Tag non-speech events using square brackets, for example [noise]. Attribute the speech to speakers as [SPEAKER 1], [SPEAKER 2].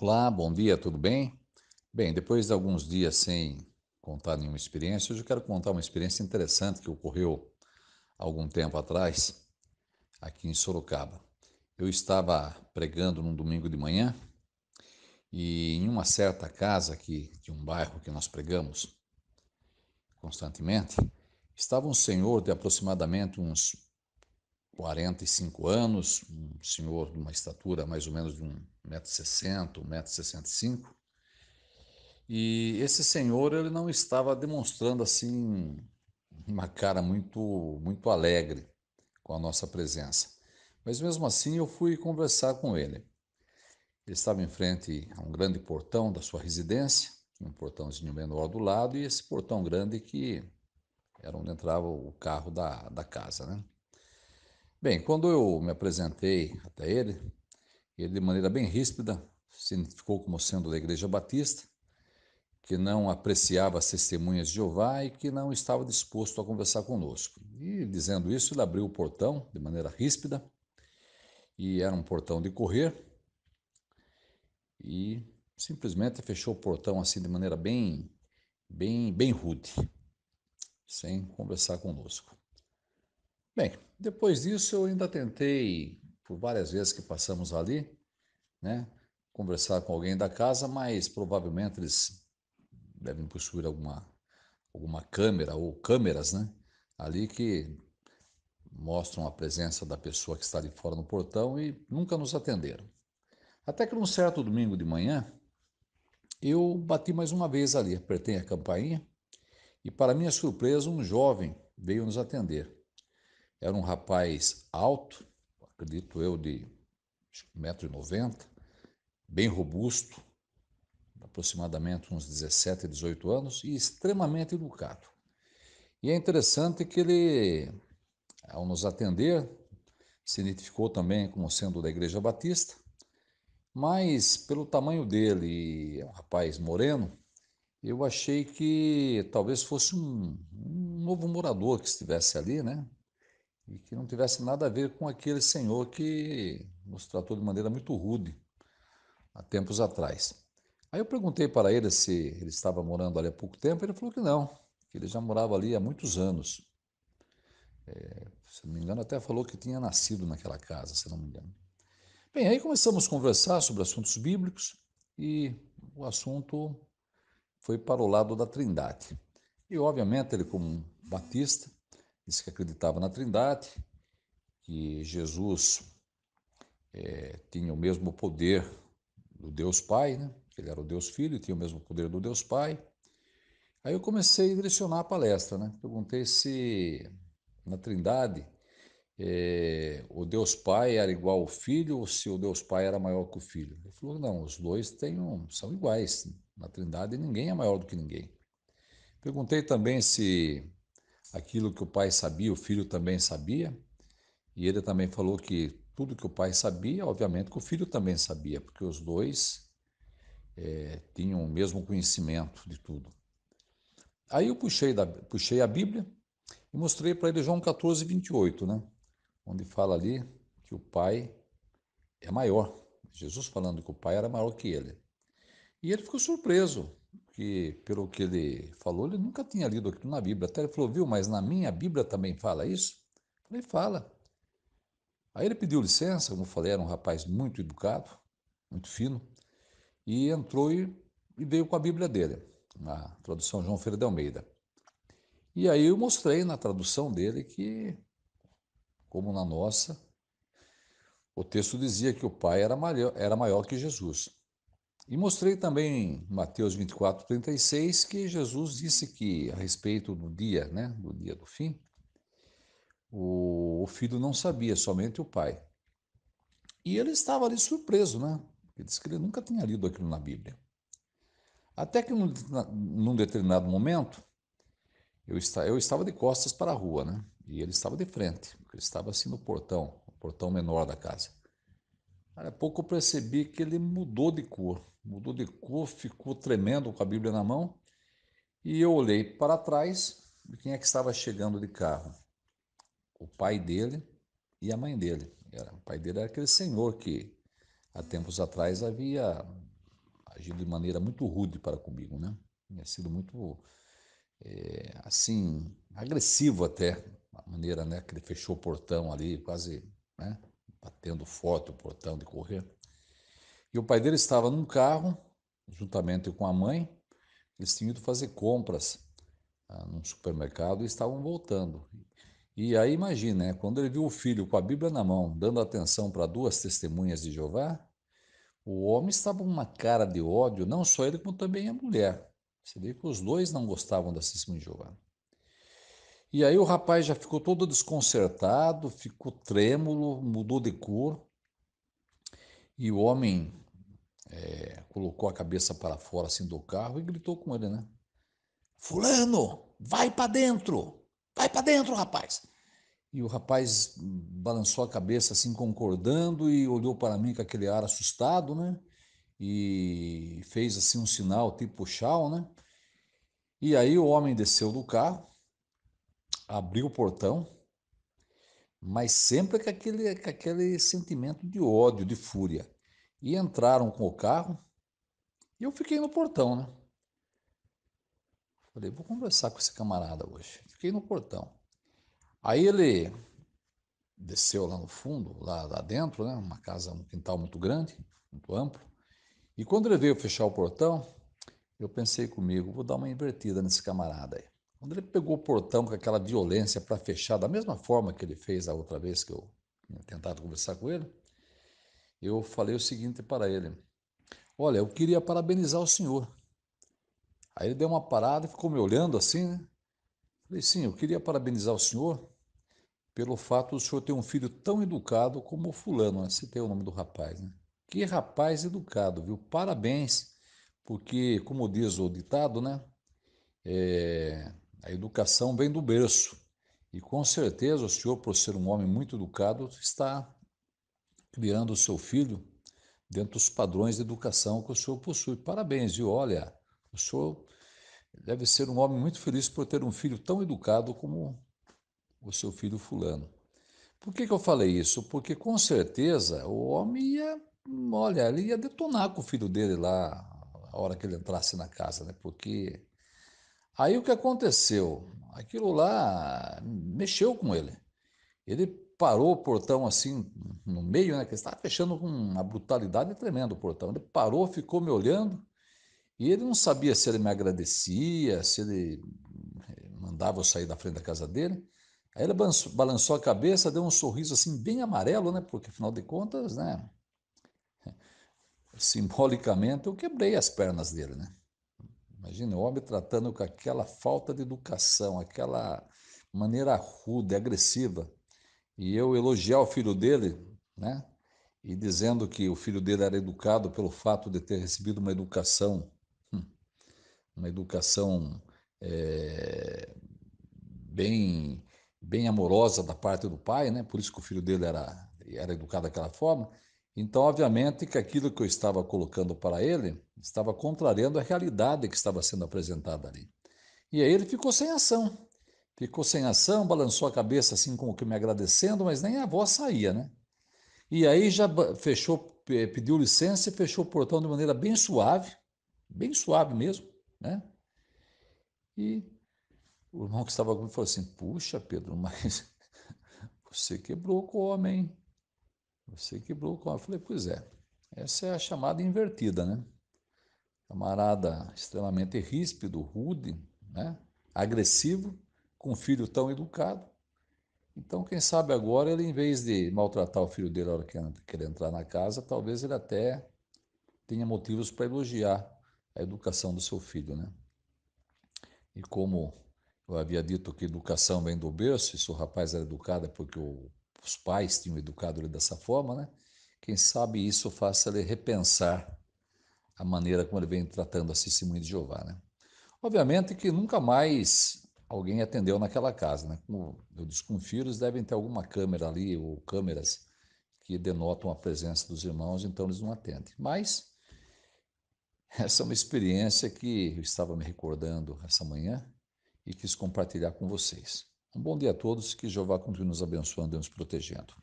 [SPEAKER 1] Olá, bom dia, tudo bem? Bem, depois de alguns dias sem contar nenhuma experiência, hoje eu quero contar uma experiência interessante que ocorreu algum tempo atrás aqui em Sorocaba. Eu estava pregando num domingo de manhã e em uma certa casa aqui de um bairro que nós pregamos constantemente, estava um senhor de aproximadamente uns 45 anos, um senhor de uma estatura mais ou menos de um 1,60m, 1,65m. E esse senhor ele não estava demonstrando assim uma cara muito muito alegre com a nossa presença. Mas mesmo assim eu fui conversar com ele. Ele estava em frente a um grande portão da sua residência, um portãozinho menor do lado e esse portão grande que era onde entrava o carro da, da casa, né? Bem, quando eu me apresentei até ele, ele, de maneira bem ríspida, se identificou como sendo da Igreja Batista, que não apreciava as testemunhas de Jeová e que não estava disposto a conversar conosco. E, dizendo isso, ele abriu o portão de maneira ríspida, e era um portão de correr, e simplesmente fechou o portão assim de maneira bem, bem, bem rude, sem conversar conosco. Bem, depois disso eu ainda tentei por várias vezes que passamos ali, né? Conversar com alguém da casa, mas provavelmente eles devem possuir alguma, alguma câmera ou câmeras, né? Ali que mostram a presença da pessoa que está ali fora no portão e nunca nos atenderam. Até que num certo domingo de manhã, eu bati mais uma vez ali, apertei a campainha e, para minha surpresa, um jovem veio nos atender. Era um rapaz alto, acredito eu, de 1,90m, bem robusto, aproximadamente uns 17, 18 anos, e extremamente educado. E é interessante que ele, ao nos atender, se identificou também como sendo da Igreja Batista, mas pelo tamanho dele, é um rapaz moreno, eu achei que talvez fosse um, um novo morador que estivesse ali, né? e que não tivesse nada a ver com aquele senhor que nos tratou de maneira muito rude há tempos atrás. Aí eu perguntei para ele se ele estava morando ali há pouco tempo, ele falou que não, que ele já morava ali há muitos anos. É, se não me engano, até falou que tinha nascido naquela casa, se não me engano. Bem, aí começamos a conversar sobre assuntos bíblicos e o assunto foi para o lado da Trindade. E, obviamente, ele, como um batista, disse que acreditava na Trindade, que Jesus é, tinha o mesmo poder do Deus Pai, né? Ele era o Deus Filho e tinha o mesmo poder do Deus Pai. Aí eu comecei a direcionar a palestra, né? Perguntei se na Trindade é, o Deus Pai era igual ao Filho ou se o Deus Pai era maior que o Filho. Ele falou: não, os dois têm um, são iguais. Na Trindade ninguém é maior do que ninguém. Perguntei também se aquilo que o pai sabia, o filho também sabia. E ele também falou que tudo que o pai sabia, obviamente que o filho também sabia, porque os dois é, tinham o mesmo conhecimento de tudo. Aí eu puxei, da, puxei a Bíblia e mostrei para ele João 14, 28, né? onde fala ali que o pai é maior. Jesus falando que o pai era maior que ele. E ele ficou surpreso, que pelo que ele falou, ele nunca tinha lido aquilo na Bíblia. Até ele falou, viu, mas na minha Bíblia também fala isso? Eu falei, fala. Aí ele pediu licença, como eu falei, era um rapaz muito educado, muito fino, e entrou e, e veio com a Bíblia dele, na tradução João Ferreira de Almeida. E aí eu mostrei na tradução dele que, como na nossa, o texto dizia que o Pai era maior, era maior que Jesus. E mostrei também em Mateus 24, 36, que Jesus disse que a respeito do dia, né, do dia do fim, o, o filho não sabia, somente o pai. E ele estava ali surpreso, né? Ele disse que ele nunca tinha lido aquilo na Bíblia. Até que num, num determinado momento, eu, eu estava de costas para a rua, né? E ele estava de frente, ele estava assim no portão, o portão menor da casa. Há pouco eu percebi que ele mudou de cor, mudou de cor, ficou tremendo com a Bíblia na mão. E eu olhei para trás e quem é que estava chegando de carro? O pai dele e a mãe dele. o pai dele era aquele senhor que há tempos atrás havia agido de maneira muito rude para comigo, né? Tinha sido muito, é, assim, agressivo até, a maneira né, que ele fechou o portão ali, quase, né? batendo forte o portão de correr. E o pai dele estava num carro, juntamente com a mãe, eles tinham ido fazer compras ah, num supermercado e estavam voltando. E aí imagina, né? quando ele viu o filho com a Bíblia na mão, dando atenção para duas testemunhas de Jeová, o homem estava com uma cara de ódio, não só ele, como também a mulher. Você vê que os dois não gostavam da testemunha de Jeová. E aí o rapaz já ficou todo desconcertado, ficou trêmulo, mudou de cor. E o homem é, colocou a cabeça para fora assim do carro e gritou com ele, né? Fulano, vai para dentro, vai para dentro, rapaz. E o rapaz balançou a cabeça assim concordando e olhou para mim com aquele ar assustado, né? E fez assim um sinal tipo chau, né? E aí o homem desceu do carro abriu o portão, mas sempre com aquele, com aquele sentimento de ódio, de fúria. E entraram com o carro e eu fiquei no portão, né? Falei, vou conversar com esse camarada hoje. Fiquei no portão. Aí ele desceu lá no fundo, lá, lá dentro, né? Uma casa, um quintal muito grande, muito amplo. E quando ele veio fechar o portão, eu pensei comigo, vou dar uma invertida nesse camarada aí. Quando ele pegou o portão com aquela violência para fechar, da mesma forma que ele fez a outra vez que eu tinha tentado conversar com ele, eu falei o seguinte para ele: Olha, eu queria parabenizar o senhor. Aí ele deu uma parada e ficou me olhando assim, né? Falei: Sim, eu queria parabenizar o senhor pelo fato do senhor ter um filho tão educado como o Fulano, né? citei o nome do rapaz, né? Que rapaz educado, viu? Parabéns, porque, como diz o ditado, né? É, a educação vem do berço. E com certeza o senhor, por ser um homem muito educado, está criando o seu filho dentro dos padrões de educação que o senhor possui. Parabéns, viu? Olha, o senhor deve ser um homem muito feliz por ter um filho tão educado como o seu filho Fulano. Por que, que eu falei isso? Porque com certeza o homem ia, olha, ele ia detonar com o filho dele lá, a hora que ele entrasse na casa, né? Porque Aí o que aconteceu? Aquilo lá mexeu com ele. Ele parou o portão assim no meio, né? Que estava fechando com uma brutalidade tremenda o portão. Ele parou, ficou me olhando e ele não sabia se ele me agradecia, se ele eh, mandava eu sair da frente da casa dele. Aí ele balançou a cabeça, deu um sorriso assim bem amarelo, né? Porque afinal de contas, né? [laughs] Simbolicamente eu quebrei as pernas dele, né? Imagina, o homem tratando com aquela falta de educação, aquela maneira rude, agressiva. E eu elogiar o filho dele, né? E dizendo que o filho dele era educado pelo fato de ter recebido uma educação, hum, uma educação é, bem, bem amorosa da parte do pai, né? Por isso que o filho dele era, era educado daquela forma. Então, obviamente, que aquilo que eu estava colocando para ele estava contrariando a realidade que estava sendo apresentada ali. E aí ele ficou sem ação. Ficou sem ação, balançou a cabeça assim como que me agradecendo, mas nem a voz saía, né? E aí já fechou, pediu licença e fechou o portão de maneira bem suave, bem suave mesmo, né? E o irmão que estava comigo falou assim: Puxa, Pedro, mas [laughs] você quebrou com o homem. Você quebrou o copo. Eu falei, pois é. Essa é a chamada invertida, né? Camarada extremamente ríspido, rude, né? agressivo, com um filho tão educado. Então, quem sabe agora ele, em vez de maltratar o filho dele na hora que ele entrar na casa, talvez ele até tenha motivos para elogiar a educação do seu filho, né? E como eu havia dito que educação vem do berço, e se o rapaz era educado é porque o os pais tinham educado ele dessa forma, né? Quem sabe isso faça ele repensar a maneira como ele vem tratando a testemunhas de Jeová, né? Obviamente que nunca mais alguém atendeu naquela casa, né? Como eu desconfio, eles devem ter alguma câmera ali ou câmeras que denotam a presença dos irmãos, então eles não atendem. Mas essa é uma experiência que eu estava me recordando essa manhã e quis compartilhar com vocês. Um bom dia a todos, que Jeová continue nos abençoando e nos protegendo.